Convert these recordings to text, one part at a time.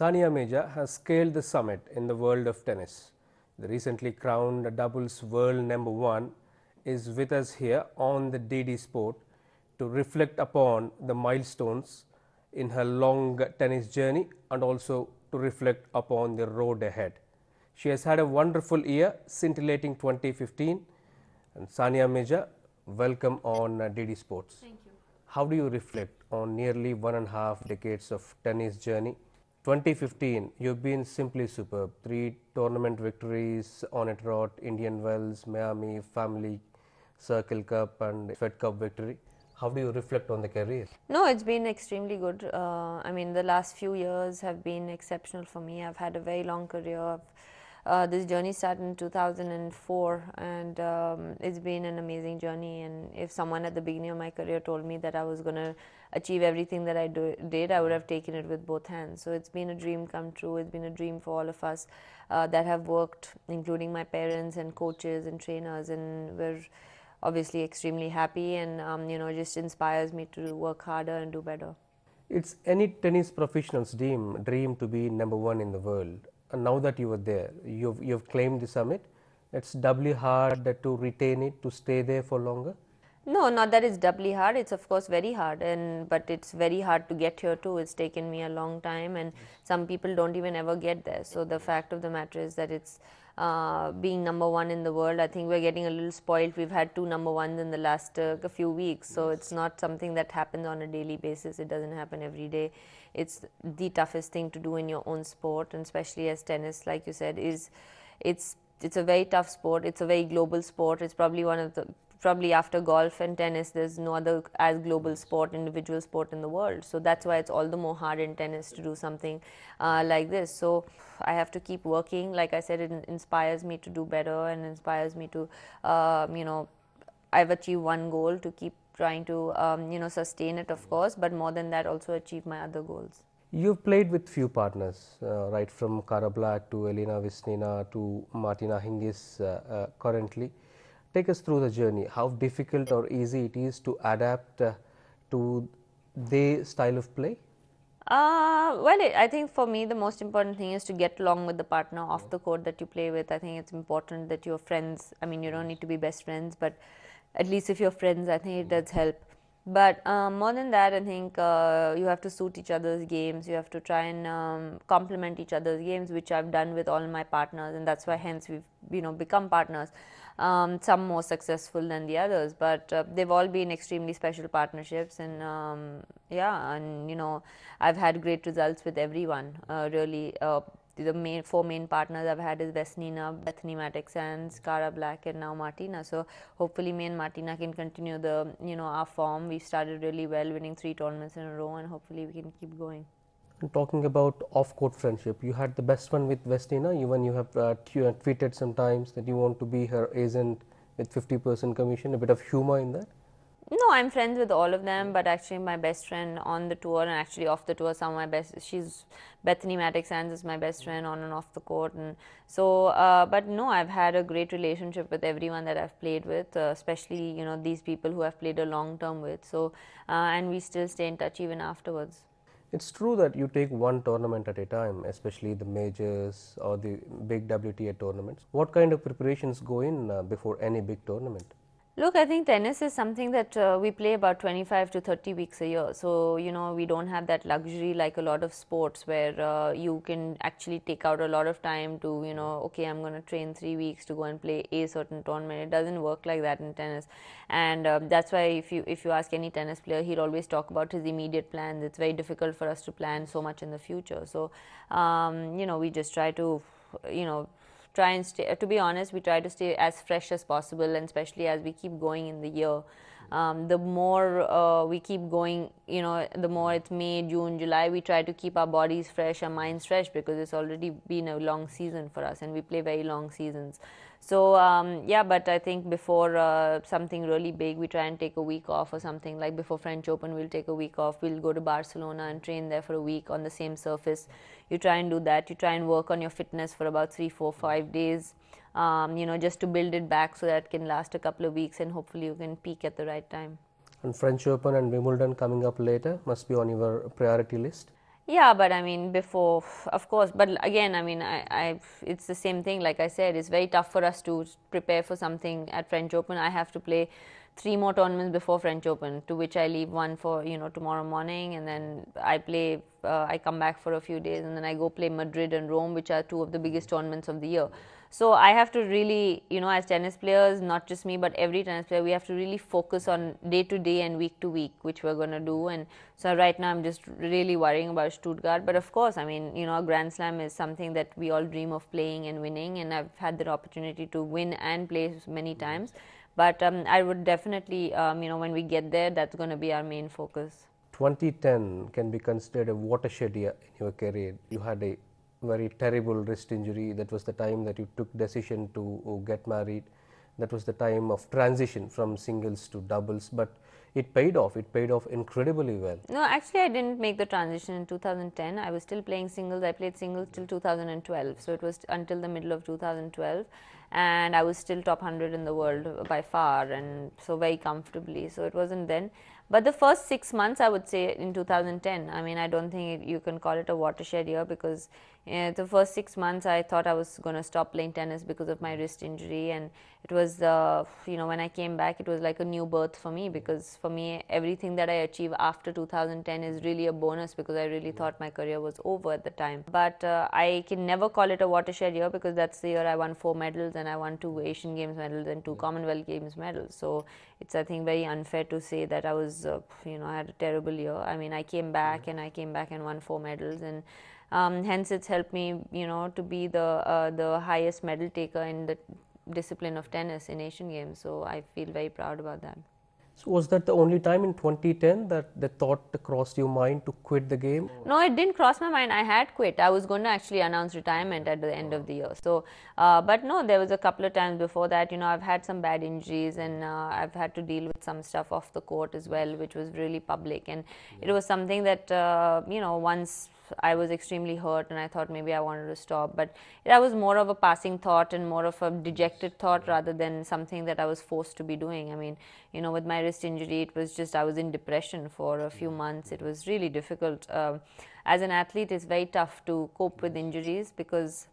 Sania Mirza has scaled the summit in the world of tennis. The recently crowned doubles world number one is with us here on the DD Sport to reflect upon the milestones in her long tennis journey and also to reflect upon the road ahead. She has had a wonderful year, scintillating 2015. And Sania Mirza, welcome on DD Sports. Thank you. How do you reflect on nearly one and a half decades of tennis journey? 2015, you've been simply superb. Three tournament victories on a trot, Indian Wells, Miami, Family Circle Cup and Fed Cup victory. How do you reflect on the career? No, it's been extremely good. Uh, I mean, the last few years have been exceptional for me. I've had a very long career. Uh, this journey started in 2004 and um, it's been an amazing journey and if someone at the beginning of my career told me that I was going to achieve everything that I do, did, I would have taken it with both hands. So it's been a dream come true. It's been a dream for all of us uh, that have worked, including my parents and coaches and trainers. And we're obviously extremely happy. And um, you know, just inspires me to work harder and do better. It's any tennis professional's dream dream to be number one in the world. And now that you are there, you've you've claimed the summit. It's doubly hard to retain it to stay there for longer. No, not that it's doubly hard. It's of course very hard, and but it's very hard to get here too. It's taken me a long time, and some people don't even ever get there. So the fact of the matter is that it's uh, being number one in the world. I think we're getting a little spoiled. We've had two number ones in the last uh, few weeks, so yes. it's not something that happens on a daily basis. It doesn't happen every day. It's the toughest thing to do in your own sport, and especially as tennis, like you said, is it's it's a very tough sport. It's a very global sport. It's probably one of the probably after golf and tennis, there's no other as global sport, individual sport in the world. So that's why it's all the more hard in tennis to do something uh, like this. So I have to keep working. Like I said, it inspires me to do better and inspires me to, um, you know, I've achieved one goal to keep trying to, um, you know, sustain it, of course, but more than that, also achieve my other goals. You've played with few partners, uh, right from Cara Black to Elena Visnina to Martina Hingis uh, uh, currently. Take us through the journey, how difficult or easy it is to adapt uh, to their style of play? Uh, well, it, I think for me the most important thing is to get along with the partner off the court that you play with. I think it's important that you're friends. I mean, you don't need to be best friends, but at least if you're friends, I think it does help. But um, more than that, I think uh, you have to suit each other's games. You have to try and um, complement each other's games, which I've done with all my partners, and that's why hence we've you know become partners um, some more successful than the others, but uh, they've all been extremely special partnerships and um, yeah, and you know, I've had great results with everyone uh, really. Uh, the main four main partners I've had is Vesnina, Bethany Matix and Cara Black and now Martina. So hopefully me and Martina can continue the you know our form. We've started really well winning three tournaments in a row and hopefully we can keep going talking about off-court friendship, you had the best one with Westina. Even you have uh, uh, tweeted sometimes that you want to be her agent with 50% commission. A bit of humor in that. No, I'm friends with all of them, but actually my best friend on the tour and actually off the tour, some of my best, she's Bethany Maddox Sands is my best friend on and off the court. And so, uh, but no, I've had a great relationship with everyone that I've played with, uh, especially, you know, these people who I've played a long term with. So, uh, and we still stay in touch even afterwards. It is true that you take one tournament at a time, especially the majors or the big WTA tournaments. What kind of preparations go in uh, before any big tournament? Look, I think tennis is something that uh, we play about 25 to 30 weeks a year. So, you know, we don't have that luxury like a lot of sports where uh, you can actually take out a lot of time to, you know, okay, I'm going to train three weeks to go and play a certain tournament. It doesn't work like that in tennis. And uh, that's why if you, if you ask any tennis player, he'll always talk about his immediate plans. It's very difficult for us to plan so much in the future. So, um, you know, we just try to, you know, try and stay, to be honest, we try to stay as fresh as possible, and especially as we keep going in the year. Um, the more uh, we keep going, you know, the more it's May, June, July, we try to keep our bodies fresh, our minds fresh because it's already been a long season for us and we play very long seasons. So, um, yeah, but I think before uh, something really big, we try and take a week off or something. Like before French Open, we'll take a week off. We'll go to Barcelona and train there for a week on the same surface you try and do that you try and work on your fitness for about three four five days um, you know just to build it back so that can last a couple of weeks and hopefully you can peak at the right time and french open and wimbledon coming up later must be on your priority list yeah but i mean before of course but again i mean I, I it's the same thing like i said it's very tough for us to prepare for something at french open i have to play three more tournaments before French Open, to which I leave one for you know tomorrow morning, and then I play. Uh, I come back for a few days, and then I go play Madrid and Rome, which are two of the biggest tournaments of the year. So I have to really, you know, as tennis players, not just me, but every tennis player, we have to really focus on day to day and week to week, which we're going to do. And so right now, I'm just really worrying about Stuttgart. But of course, I mean, you know, a Grand Slam is something that we all dream of playing and winning, and I've had that opportunity to win and play many times. But um, I would definitely, um, you know, when we get there, that's going to be our main focus. 2010 can be considered a watershed year in your career. You had a very terrible wrist injury. That was the time that you took decision to uh, get married. That was the time of transition from singles to doubles. But it paid off. It paid off incredibly well. No, actually, I didn't make the transition in 2010. I was still playing singles. I played singles till 2012. So it was until the middle of 2012 and I was still top 100 in the world by far and so very comfortably. So it wasn't then. But the first six months I would say in 2010, I mean I don't think you can call it a watershed year because uh, the first six months I thought I was going to stop playing tennis because of my wrist injury and it was uh, you know when I came back it was like a new birth for me because for me everything that I achieve after 2010 is really a bonus because I really thought my career was over at the time but uh, I can never call it a watershed year because that's the year I won four medals and I won two Asian Games medals and two Commonwealth Games medals so it's I think very unfair to say that I was uh, you know I had a terrible year I mean I came back and I came back and won four medals and um, hence, it's helped me, you know, to be the uh, the highest medal taker in the discipline of tennis in Asian Games. So I feel very proud about that. So was that the only time in 2010 that the thought crossed your mind to quit the game? No, it didn't cross my mind. I had quit. I was going to actually announce retirement at the end of the year. So, uh, but no, there was a couple of times before that. You know, I've had some bad injuries and uh, I've had to deal with some stuff off the court as well, which was really public. And it was something that uh, you know once I was extremely hurt and I thought maybe I wanted to stop. But that was more of a passing thought and more of a dejected thought rather than something that I was forced to be doing. I mean, you know, with my wrist injury, it was just I was in depression for a few months. It was really difficult. Uh, as an athlete, it's very tough to cope with injuries because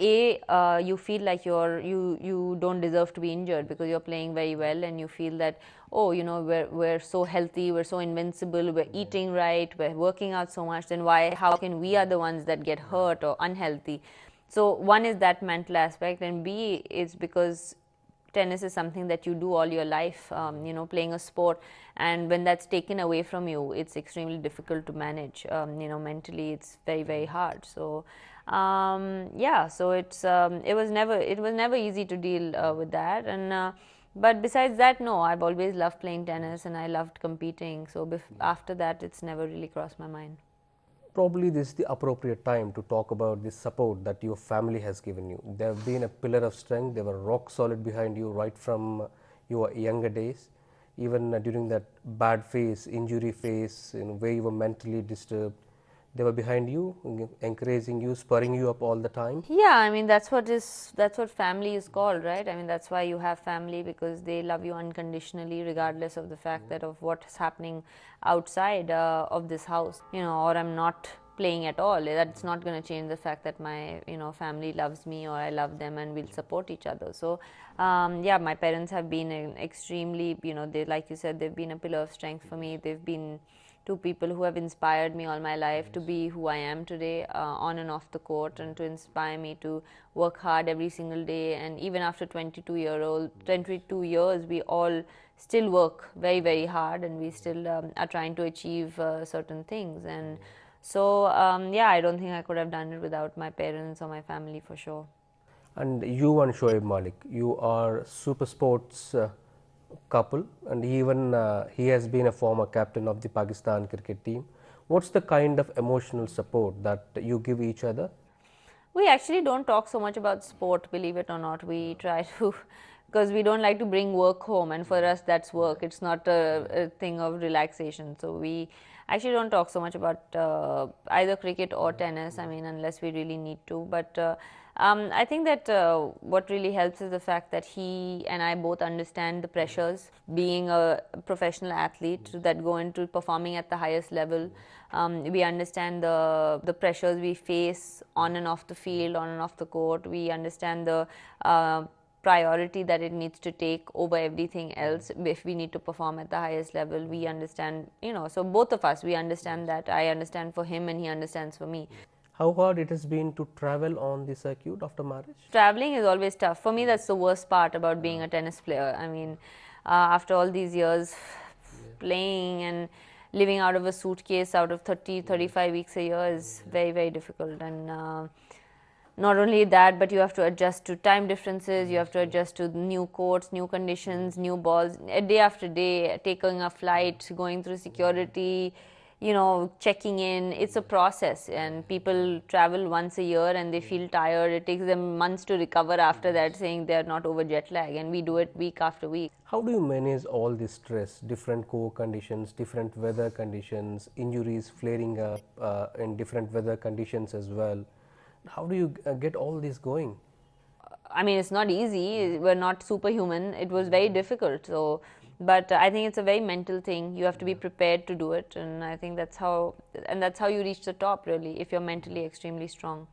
a uh, you feel like you're you you don't deserve to be injured because you're playing very well and you feel that oh you know we're we're so healthy we're so invincible we're hmm. eating right we're working out so much then why how can we are the ones that get hmm. hurt or unhealthy so one is that mental aspect and b is because tennis is something that you do all your life um, you know playing a sport and when that's taken away from you it's extremely difficult to manage um, you know mentally it's very very hmm. hard so um, yeah so it's um, it was never it was never easy to deal uh, with that and uh, but besides that no i've always loved playing tennis and i loved competing so bef- after that it's never really crossed my mind probably this is the appropriate time to talk about the support that your family has given you they have been a pillar of strength they were rock solid behind you right from your younger days even uh, during that bad phase injury phase you know, where you were mentally disturbed they were behind you encouraging you spurring you up all the time yeah i mean that's what is that's what family is called right i mean that's why you have family because they love you unconditionally regardless of the fact that of what's happening outside uh, of this house you know or i'm not playing at all that's not going to change the fact that my you know family loves me or i love them and we'll support each other so um, yeah my parents have been uh, extremely you know they like you said they've been a pillar of strength for me they've been to people who have inspired me all my life to be who I am today uh, on and off the court and to inspire me to work hard every single day and even after 22 year old 22 years we all still work very very hard and we still um, are trying to achieve uh, certain things and so um, yeah I don't think I could have done it without my parents or my family for sure and you and Shoaib Malik you are super sports uh, couple and even uh, he has been a former captain of the Pakistan cricket team. What's the kind of emotional support that you give each other? We actually don't talk so much about sport, believe it or not. We try to, because we don't like to bring work home, and for us that's work. It's not a, a thing of relaxation. So we actually don't talk so much about uh, either cricket or tennis. I mean, unless we really need to, but. Uh, um, I think that uh, what really helps is the fact that he and I both understand the pressures being a professional athlete that go into performing at the highest level. Um, we understand the the pressures we face on and off the field, on and off the court. We understand the uh, priority that it needs to take over everything else if we need to perform at the highest level we understand you know so both of us we understand that i understand for him and he understands for me how hard it has been to travel on the circuit after marriage? Traveling is always tough. For me, that's the worst part about being a tennis player. I mean, uh, after all these years yeah. playing and living out of a suitcase out of 30, 35 weeks a year is yeah. very, very difficult. And uh, not only that, but you have to adjust to time differences, you mm-hmm. have to adjust to new courts, new conditions, mm-hmm. new balls. Day after day, taking a flight, going through mm-hmm. security. Yeah you know checking in it's a process and people travel once a year and they feel tired it takes them months to recover after that saying they are not over jet lag and we do it week after week how do you manage all this stress different core conditions different weather conditions injuries flaring up uh, in different weather conditions as well how do you uh, get all this going I mean, it's not easy. We're not superhuman. It was very mm-hmm. difficult. So but uh, i think it's a very mental thing you have to be prepared to do it and i think that's how and that's how you reach the top really if you're mentally extremely strong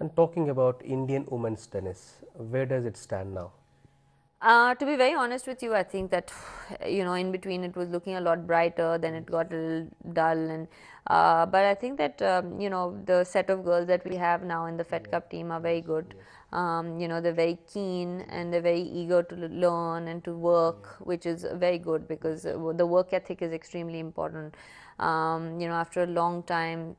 and talking about indian women's tennis where does it stand now uh, to be very honest with you, I think that you know, in between it was looking a lot brighter, then it got a little dull, and uh, but I think that um, you know the set of girls that we have now in the Fed yeah. Cup team are very good. Yeah um, you know they're very keen and they're very eager to learn and to work mm. which is very good because uh, the work ethic is extremely important um, you know after a long time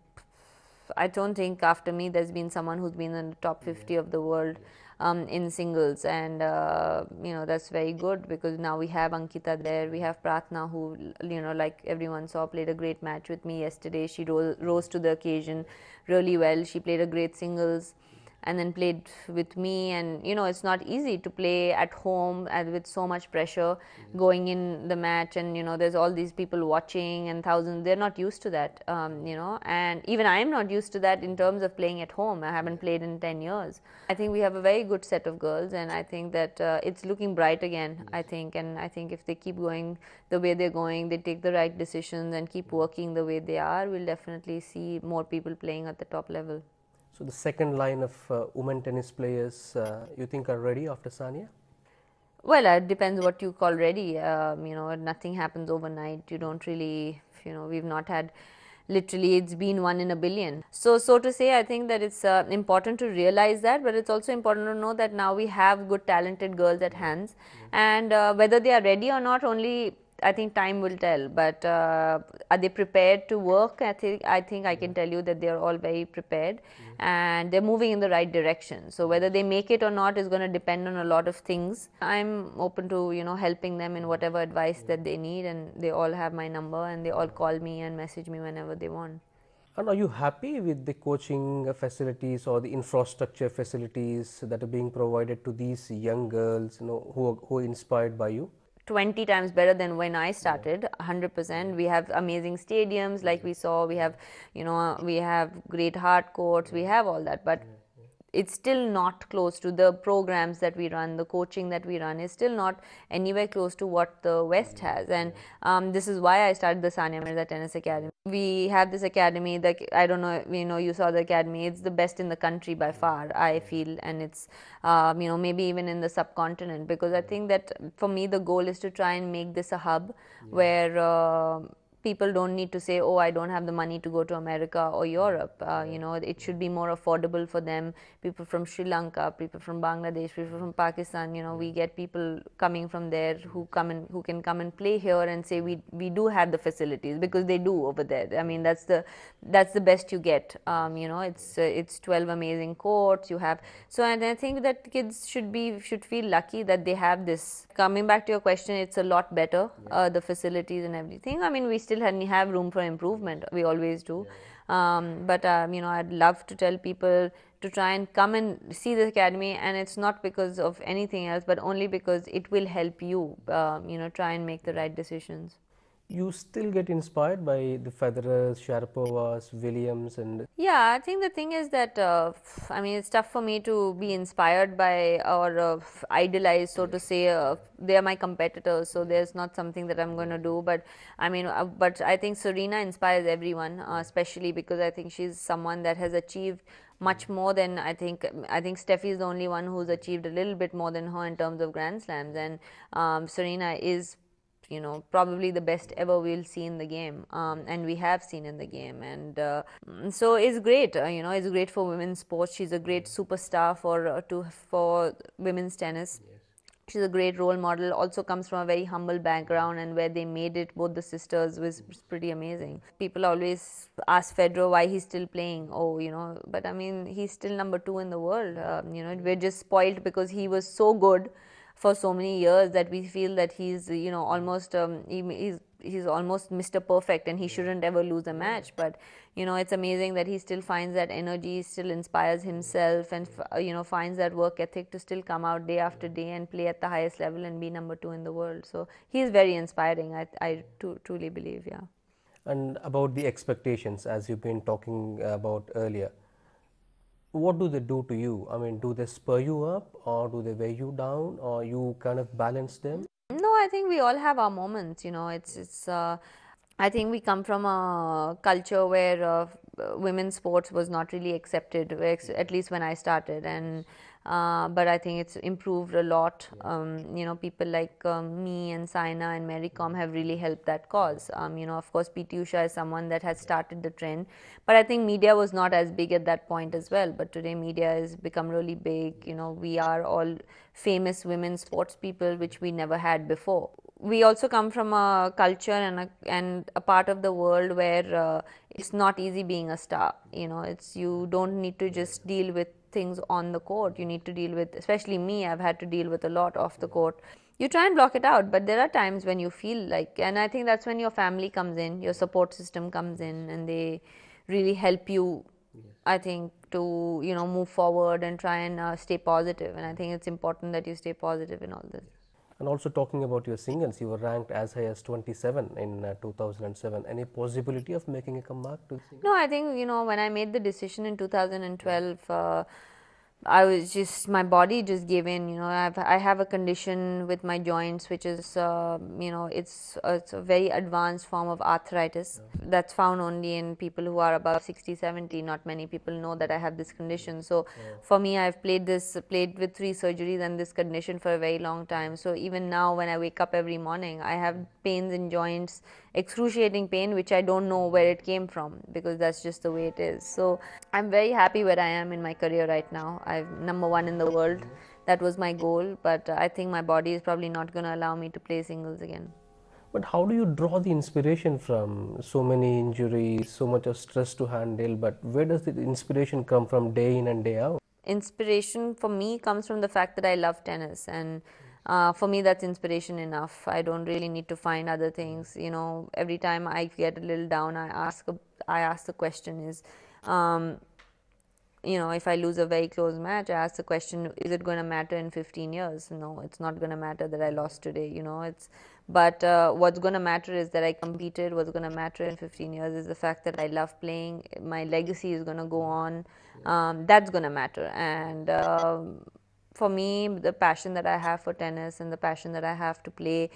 I don't think after me there's been someone who's been in the top 50 of the world um, in singles, and uh, you know that's very good because now we have Ankita there, we have Pratna who you know like everyone saw played a great match with me yesterday. She rose, rose to the occasion really well. She played a great singles and then played with me and you know it's not easy to play at home uh, with so much pressure mm-hmm. going in the match and you know there's all these people watching and thousands they're not used to that um, you know and even i'm not used to that in terms of playing at home i haven't played in 10 years i think we have a very good set of girls and i think that uh, it's looking bright again i think and i think if they keep going the way they're going they take the right decisions and keep working the way they are we'll definitely see more people playing at the top level so, the second line of uh, women tennis players uh, you think are ready after Sania? Well, it depends what you call ready. Um, you know, nothing happens overnight. You don't really, you know, we've not had literally it's been one in a billion so so to say i think that it's uh, important to realize that but it's also important to know that now we have good talented girls at mm-hmm. hands mm -hmm. and uh, whether they are ready or not only I think time will tell. But uh, are they prepared to work? I think I think I can tell you that they are all very prepared, mm-hmm. and they're moving in the right direction. So whether they make it or not is going to depend on a lot of things. I'm open to you know helping them in whatever advice that they need, and they all have my number, and they all call me and message me whenever they want. And are you happy with the coaching facilities or the infrastructure facilities that are being provided to these young girls, you know, who are, who are inspired by you? 20 times better than when I started 100% we have amazing stadiums like we saw we have you know we have great hard courts we have all that but it's still not close to the programs that we run, the coaching that we run is still not anywhere close to what the West mm-hmm. has. And um, this is why I started the Sanya Mirza Tennis Academy. We have this academy that I don't know, you know, you saw the academy. It's the best in the country by far, I feel, and it's um, you know maybe even in the subcontinent because I think that for me the goal is to try and make this a hub yeah. where. Uh, people don't need to say, oh, I don't have the money to go to America or Europe. Uh, you know, it should be more affordable for them. People from Sri Lanka, people from Bangladesh, people from Pakistan. You know, we get people coming from there who come and who can come and play here and say we we do have the facilities because they do over there. I mean, that's the that's the best you get. Um, you know, it's uh, it's 12 amazing courts you have. So, and I think that kids should be should feel lucky that they have this. Coming back to your question, it's a lot better uh, the facilities and everything. I mean, we still have room for improvement. We always do. Um, but um, you know, I'd love to tell people to try and come and see the academy, and it's not because of anything else, but only because it will help you. Um, you know, try and make the right decisions you still get inspired by the Federers, Sharapovas, Williams, and yeah, I think the thing is that uh, I mean it's tough for me to be inspired by or uh, idolize, so to say. Uh, they are my competitors, so there's not something that I'm going to do. But I mean, uh, but I think Serena inspires everyone, uh, especially because I think she's someone that has achieved much more than I think. Um, I think Steffi is the only one who's achieved a little bit more than her in terms of Grand Slams, and um, Serena is you know probably the best ever we'll see in the game um, and we have seen in the game and uh, so it's great uh, you know it's great for women's sports she's a great mm. superstar for uh, to for women's tennis yes. She's a great role model, also comes from a very humble background, and where they made it, both the sisters, was mm. pretty amazing. People always ask Federer why he's still playing. Oh, you know, but I mean, he's still number two in the world. Mm. Um, you know, we're just spoiled because he was so good for so many years that we feel that he's you know almost um, he, he's he's almost Mr. Perfect and he shouldn't ever lose a match. But you know, it's amazing that he still finds that energy, still inspires himself, and you know finds that work ethic to still come out day after day and play at the highest level and be number two in the world. So he's very inspiring. I I truly believe, yeah. And about the expectations, as you've been talking about earlier, what do they do to you? I mean, do they spur you up or do they weigh you down or you kind of balance them? No, I think we all have our moments, you know, it's, it's, uh, I think we come from a culture where uh, women's sports was not really accepted, at least when I started. And uh, but I think it's improved a lot. Um, you know, people like um, me and Saina and Marycom have really helped that cause. Um, you know, of course, PT Usha is someone that has started the trend, but I think media was not as big at that point as well. But today, media has become really big. You know, we are all famous women sports people, which we never had before. We also come from a culture and a, and a part of the world where uh, it's not easy being a star. You know, it's you don't need to just deal with things on the court. You need to deal with, especially me, I've had to deal with a lot off the court. You try and block it out, but there are times when you feel like, and I think that's when your family comes in, your support system comes in, and they really help you, I think, to, you know, move forward and try and uh, stay positive. And I think it's important that you stay positive in all this. And also talking about your singles, you were ranked as high as 27 in uh, 2007. Any possibility of making a comeback to singles? No, I think, you know, when I made the decision in 2012, uh, I was just my body just gave in. You know, I've I have a condition with my joints, which is uh, you know it's it's a very advanced form of arthritis yeah. that's found only in people who are above 60, 70. Not many people know that I have this condition. So yeah. for me, I've played this played with three surgeries and this condition for a very long time. So even now, when I wake up every morning, I have mm. pains in joints, excruciating pain, which I don't know where it came from because that's just the way it is. So I'm very happy where I am in my career right now. I'm number one in the world. That was my goal, but I think my body is probably not going to allow me to play singles again. But how do you draw the inspiration from so many injuries, so much of stress to handle? But where does the inspiration come from day in and day out? Inspiration for me comes from the fact that I love tennis, and uh, for me, that's inspiration enough. I don't really need to find other things. You know, every time I get a little down, I ask I ask the question is, um, you know, if I lose a very close match, I ask the question, is it going to matter in 15 years? No, it's not going to matter that I lost today. You know, it's, but uh, what's going to matter is that I competed. What's going to matter in 15 years is the fact that I love playing. My legacy is going to go on. Um, that's going to matter. And uh, for me, the passion that I have for tennis and the passion that I have to play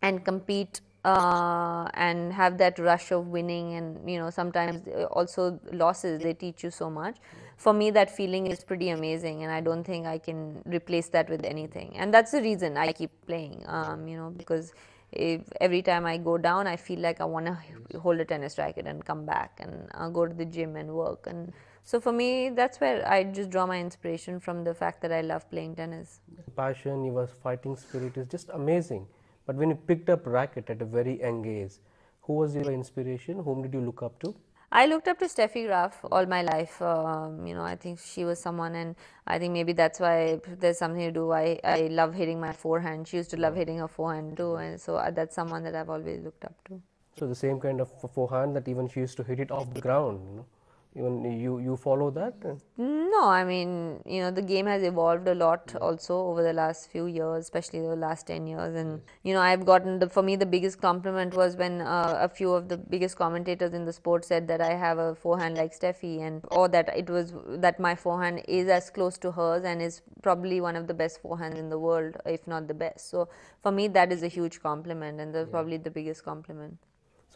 and compete uh, and have that rush of winning and you know sometimes also losses they teach you so much for me that feeling is pretty amazing and i don't think i can replace that with anything and that's the reason i keep playing um, you know because if every time I go down, I feel like I want to hold a tennis racket and come back and I'll uh, go to the gym and work. And so for me, that's where I just draw my inspiration from the fact that I love playing tennis. Passion, your fighting spirit is just amazing. But when you picked up racket at a very young age, who was your inspiration? Whom did you look up to? I looked up to Steffi Graf all my life. Um, you know, I think she was someone, and I think maybe that's why there's something to do. I, I love hitting my forehand. She used to love hitting her forehand too, and so uh, that's someone that I've always looked up to. So the same kind of forehand that even she used to hit it off the ground. You know? even you you follow that no i mean you know the game has evolved a lot also over the last few years especially the last 10 years and you know i've gotten the, for me the biggest compliment was when uh, a few of the biggest commentators in the sport said that i have a forehand like steffi and or that it was that my forehand is as close to hers and is probably one of the best forehands in the world if not the best so for me that is a huge compliment and that's yeah. probably the biggest compliment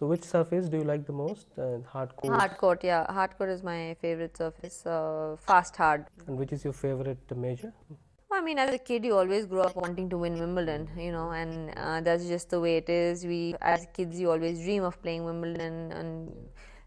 so which surface do you like the most? Uh, hard court. Hard court, yeah. Hard court is my favorite surface. Uh, fast hard. And which is your favorite measure? I mean, as a kid, you always grow up wanting to win Wimbledon, you know, and uh, that's just the way it is. We, as kids, you always dream of playing Wimbledon, and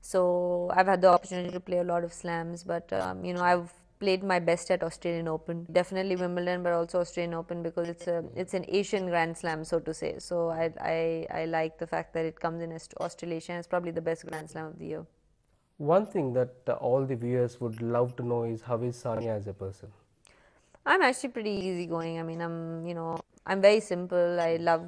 so I've had the opportunity to play a lot of slams, but um, you know, I've played my best at Australian Open. Definitely Wimbledon, but also Australian Open because it's a it's an Asian Grand Slam, so to say. So I I, I like the fact that it comes in Australasia. It's probably the best Grand Slam of the year. One thing that uh, all the viewers would love to know is how is Sanya as a person. I'm actually pretty easygoing. I mean, I'm you know I'm very simple. I love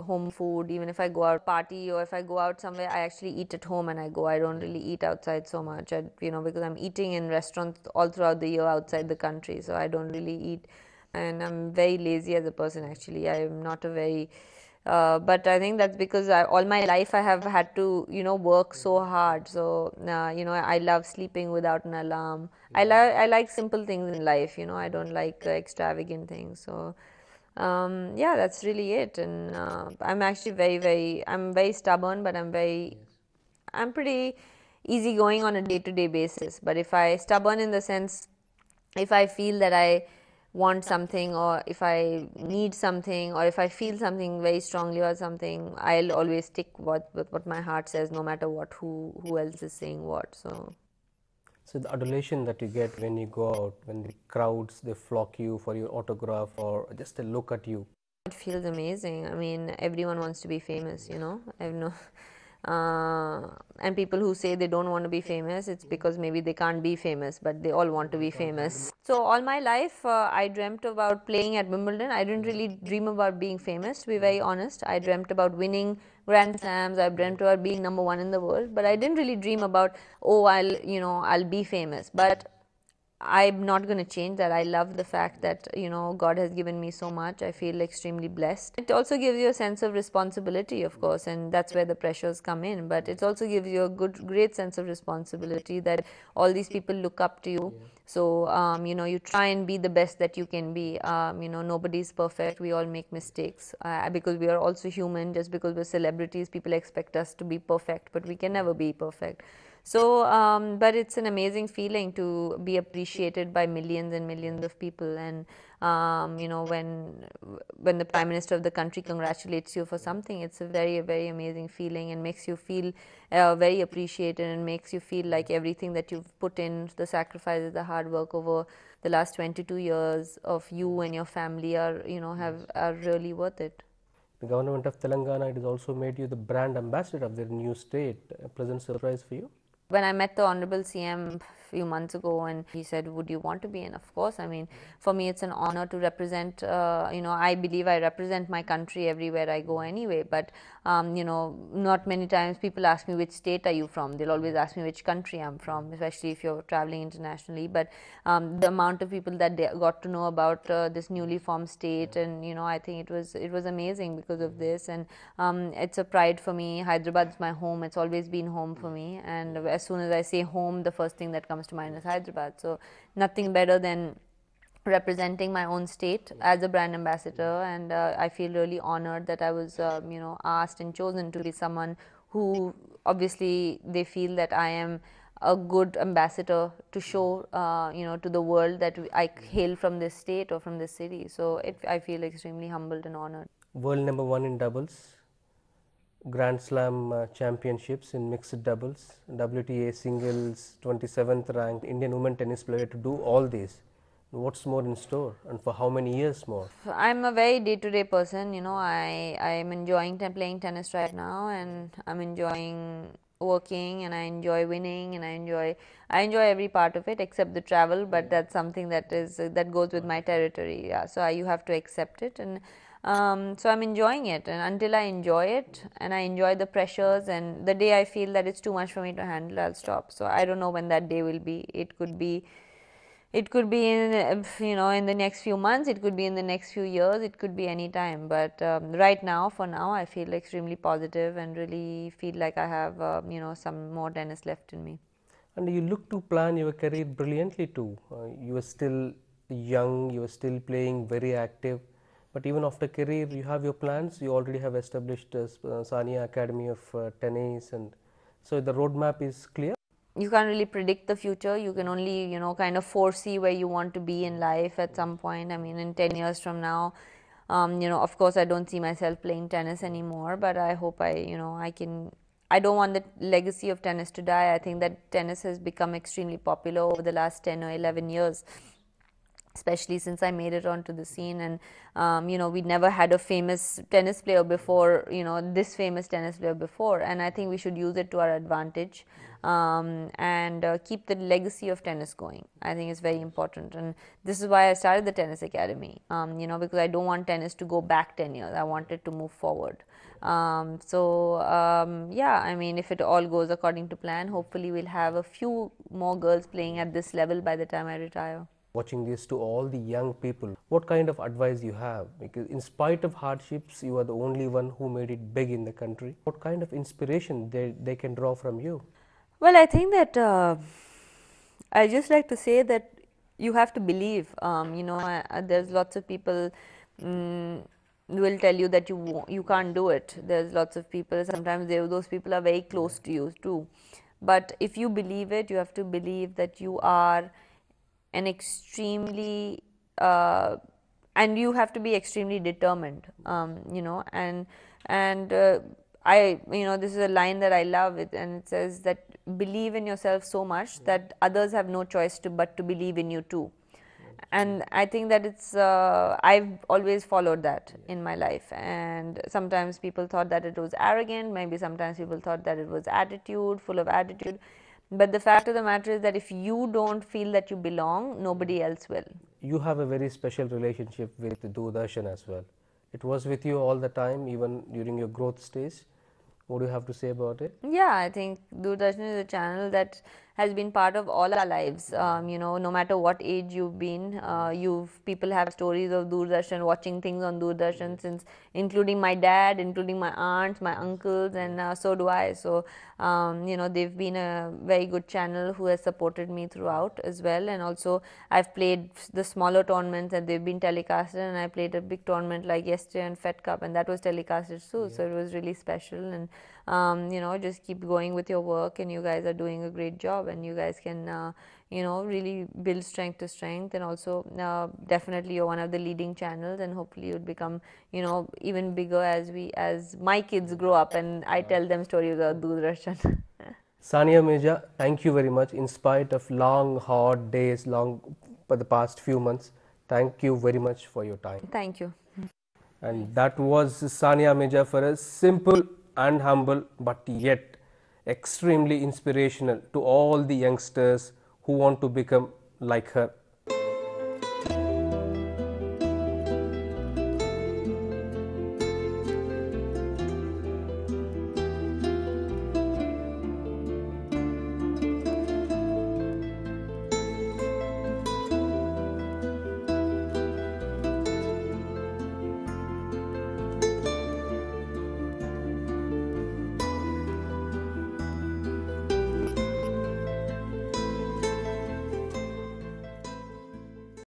home food even if i go out party or if i go out somewhere i actually eat at home and i go i don't really eat outside so much I, you know because i'm eating in restaurants all throughout the year outside the country so i don't really eat and i'm very lazy as a person actually i'm not a very uh, but I think that's because I, all my life I have had to, you know, work so hard. So, uh, you know, I love sleeping without an alarm. I, mm. li- I like simple things in life, you know, I don't like uh, extravagant things. So, um, yeah, that's really it. And uh, I'm actually very, very, I'm very stubborn, but I'm very, I'm pretty easygoing on a day-to-day basis. But if I stubborn in the sense, if I feel that I want something or if I need something or if I feel something very strongly or something, I'll always stick with, what my heart says, no matter what who who else is saying what. So so, the adulation that you get when you go out, when the crowds they flock you for your autograph or just a look at you. It feels amazing. I mean, everyone wants to be famous, you know. I've no, uh, and people who say they don't want to be famous it's because maybe they can't be famous but they all want to be famous so all my life uh, i dreamt about playing at wimbledon i didn't really dream about being famous to be very honest i dreamt about winning grand slams i dreamt about being number 1 in the world but i didn't really dream about oh i'll you know i'll be famous but I'm not going to change that. I love the fact that, you know, God has given me so much. I feel extremely blessed. It also gives you a sense of responsibility, of course, and that's where the pressures come in. But it also gives you a good, great sense of responsibility that all these people look up to you. So, um, you know, you try and be the best that you can be. Um, you know, nobody's perfect. We all make mistakes uh, because we are also human. Just because we're celebrities, people expect us to be perfect, but we can never be perfect. So, um, but it's an amazing feeling to be appreciated by millions and millions of people. And um, you know, when when the prime minister of the country congratulates you for something, it's a very very amazing feeling and makes you feel uh, very appreciated and makes you feel like everything that you've put in, the sacrifices, the hard work over the last 22 years of you and your family are you know have are really worth it. The government of Telangana it has also made you the brand ambassador of their new state. A pleasant surprise for you when I met the Honorable CM few months ago and he said would you want to be and of course i mean for me it's an honor to represent uh, you know i believe i represent my country everywhere i go anyway but um, you know not many times people ask me which state are you from they'll always ask me which country i'm from especially if you're traveling internationally but um, the amount of people that they got to know about uh, this newly formed state and you know i think it was it was amazing because of this and um, it's a pride for me hyderabad is my home it's always been home for me and as soon as i say home the first thing that comes comes to mind is Hyderabad. So nothing better than representing my own state as a brand ambassador and uh, I feel really honored that I was um, you know asked and chosen to be someone who obviously they feel that I am a good ambassador to show uh, you know to the world that I hail from this state or from this city so it, I feel extremely humbled and honored. World number 1 in doubles Grand Slam uh, championships in mixed doubles, WTA singles, 27th ranked Indian women tennis player to do all these. What's more in store and for how many years more? I'm a very day to day person, you know. I, I'm enjoying playing tennis right now and I'm enjoying working and I enjoy winning and I enjoy I enjoy every part of it except the travel but that's something that is that goes with my territory yeah so I, you have to accept it and um, so I'm enjoying it, and until I enjoy it and I enjoy the pressures, and the day I feel that it's too much for me to handle, I'll stop. So I don't know when that day will be. It could be it could be in you know in the next few months it could be in the next few years it could be any time but um, right now for now i feel extremely positive and really feel like i have uh, you know some more tennis left in me and you look to plan your career brilliantly too uh, you are still young you are still playing very active but even after career, you have your plans, you already have established uh, uh Sania Academy of uh, Tennis and so the roadmap is clear. You can't really predict the future. You can only, you know, kind of foresee where you want to be in life at some point. I mean, in 10 years from now, um, you know, of course, I don't see myself playing tennis anymore, but I hope I, you know, I can I don't want the legacy of tennis to die. I think that tennis has become extremely popular over the last 10 or 11 years especially since I made it onto the scene and um, you know we never had a famous tennis player before you know this famous tennis player before and I think we should use it to our advantage um, and uh, keep the legacy of tennis going I think it's very important and this is why I started the tennis academy um, you know because I don't want tennis to go back 10 years I want it to move forward um, so um, yeah I mean if it all goes according to plan hopefully we'll have a few more girls playing at this level by the time I retire watching this to all the young people what kind of advice you have because in spite of hardships you are the only one who made it big in the country what kind of inspiration they, they can draw from you well i think that uh, i just like to say that you have to believe um, you know I, I, there's lots of people mm, will tell you that you you can't do it there's lots of people sometimes they, those people are very close to you too but if you believe it you have to believe that you are an extremely uh, and you have to be extremely determined um, you know and and uh, i you know this is a line that i love it and it says that believe in yourself so much mm. that others have no choice to but to believe in you too and i think that it's uh, i've always followed that in my life and sometimes people thought that it was arrogant maybe sometimes people thought that it was attitude full of attitude but the fact of the matter is that if you don't feel that you belong, nobody mm. else will. You have a very special relationship with Doordarshan as well. It was with you all the time, even during your growth stage. What do you have to say about it? Yeah, I think Doordarshan is a channel that has been part of all our lives. Um, you know, no matter what age you've been, uh, you've people have stories of Doordarshan, watching things on Doordarshan since, including my dad, including my aunts, my uncles, and uh, so do I. So, um, you know, they've been a very good channel who has supported me throughout as well. And also, I've played the smaller tournaments that they've been telecasted, and I played a big tournament like yesterday in Fed Cup, and that was telecasted too. Yeah. So it was really special and um, you know just keep going with your work and you guys are doing a great job and you guys can uh, you know really build strength to strength and also uh, definitely you're one of the leading channels and hopefully you'd become you know even bigger as we as my kids grow up and i tell them stories of doordarshan sania Meja, thank you very much in spite of long hard days long for the past few months thank you very much for your time thank you and that was sania Meja for a simple and humble, but yet extremely inspirational to all the youngsters who want to become like her.